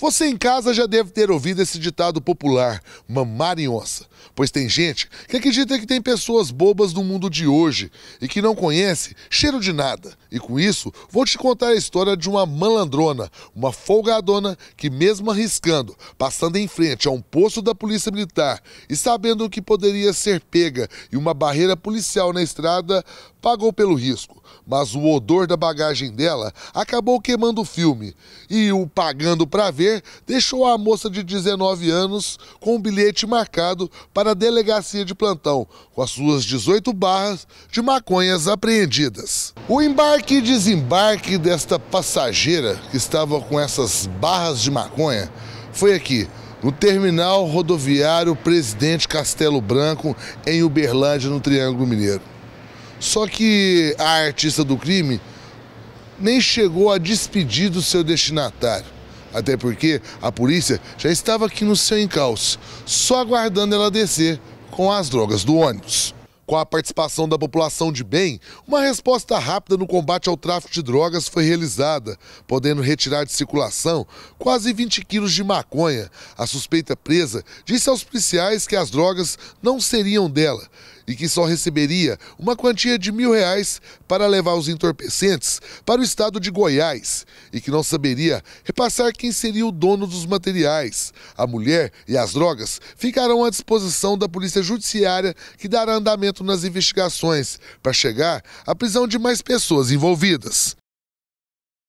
Você em casa já deve ter ouvido esse ditado popular, mamar em onça, pois tem gente que acredita que tem pessoas bobas no mundo de hoje e que não conhece cheiro de nada. E com isso, vou te contar a história de uma malandrona, uma folgadona que, mesmo arriscando, passando em frente a um posto da Polícia Militar e sabendo que poderia ser pega e uma barreira policial na estrada, pagou pelo risco. Mas o odor da bagagem dela acabou queimando o filme e o pagando para ver deixou a moça de 19 anos com um bilhete marcado para a delegacia de plantão, com as suas 18 barras de maconhas apreendidas. O embarque e desembarque desta passageira que estava com essas barras de maconha foi aqui, no terminal rodoviário Presidente Castelo Branco, em Uberlândia, no Triângulo Mineiro. Só que a artista do crime nem chegou a despedir do seu destinatário. Até porque a polícia já estava aqui no seu encalço, só aguardando ela descer com as drogas do ônibus. Com a participação da população de bem, uma resposta rápida no combate ao tráfico de drogas foi realizada, podendo retirar de circulação quase 20 quilos de maconha. A suspeita presa disse aos policiais que as drogas não seriam dela e que só receberia uma quantia de mil reais para levar os entorpecentes para o estado de Goiás e que não saberia repassar quem seria o dono dos materiais. A mulher e as drogas ficarão à disposição da Polícia Judiciária, que dará andamento nas investigações para chegar à prisão de mais pessoas envolvidas.